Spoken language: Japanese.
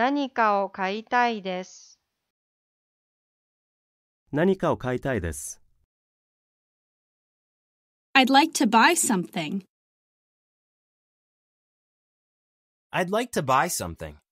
何かを買いたいです。何かを買いたいです。I'd like to buy something. I'd like to buy something.